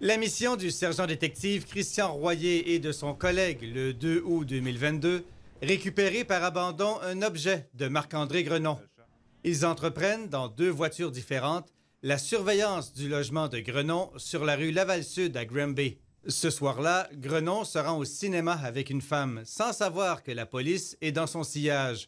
La mission du sergent détective Christian Royer et de son collègue le 2 août 2022 récupérer par abandon un objet de Marc-André Grenon. Ils entreprennent, dans deux voitures différentes, la surveillance du logement de Grenon sur la rue Laval-Sud à Granby. Ce soir-là, Grenon se rend au cinéma avec une femme, sans savoir que la police est dans son sillage.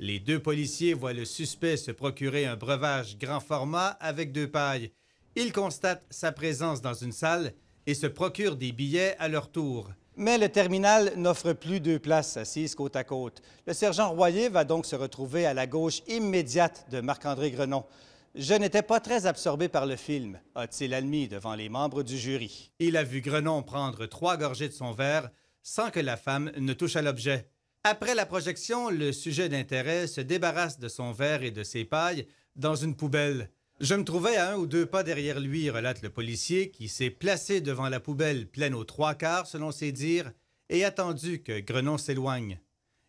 Les deux policiers voient le suspect se procurer un breuvage grand format avec deux pailles il constate sa présence dans une salle et se procure des billets à leur tour. Mais le terminal n'offre plus deux places assises côte à côte. Le sergent Royer va donc se retrouver à la gauche immédiate de Marc-André Grenon. Je n'étais pas très absorbé par le film, a-t-il admis devant les membres du jury. Il a vu Grenon prendre trois gorgées de son verre sans que la femme ne touche à l'objet. Après la projection, le sujet d'intérêt se débarrasse de son verre et de ses pailles dans une poubelle. Je me trouvais à un ou deux pas derrière lui, relate le policier, qui s'est placé devant la poubelle pleine aux trois quarts, selon ses dires, et attendu que Grenon s'éloigne.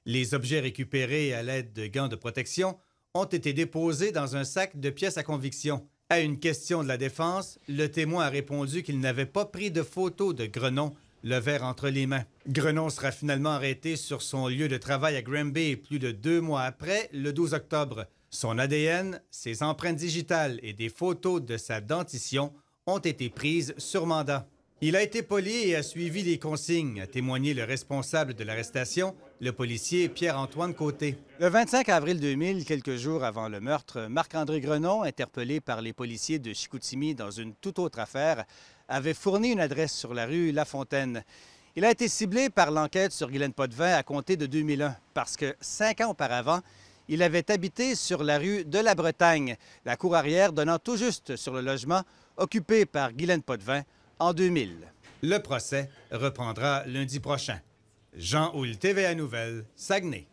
Les objets récupérés à l'aide de gants de protection ont été déposés dans un sac de pièces à conviction. À une question de la défense, le témoin a répondu qu'il n'avait pas pris de photo de Grenon, le verre entre les mains. Grenon sera finalement arrêté sur son lieu de travail à Granby plus de deux mois après, le 12 octobre. Son ADN, ses empreintes digitales et des photos de sa dentition ont été prises sur mandat. Il a été poli et a suivi les consignes, a témoigné le responsable de l'arrestation, le policier Pierre-Antoine Côté. Le 25 avril 2000, quelques jours avant le meurtre, Marc-André Grenon, interpellé par les policiers de Chicoutimi dans une toute autre affaire, avait fourni une adresse sur la rue La Fontaine. Il a été ciblé par l'enquête sur Guylaine Potvin à compter de 2001 parce que cinq ans auparavant, il avait habité sur la rue de la Bretagne, la cour arrière donnant tout juste sur le logement occupé par Guylaine Potvin en 2000. Le procès reprendra lundi prochain. Jean Houle, TVA Nouvelle, Saguenay.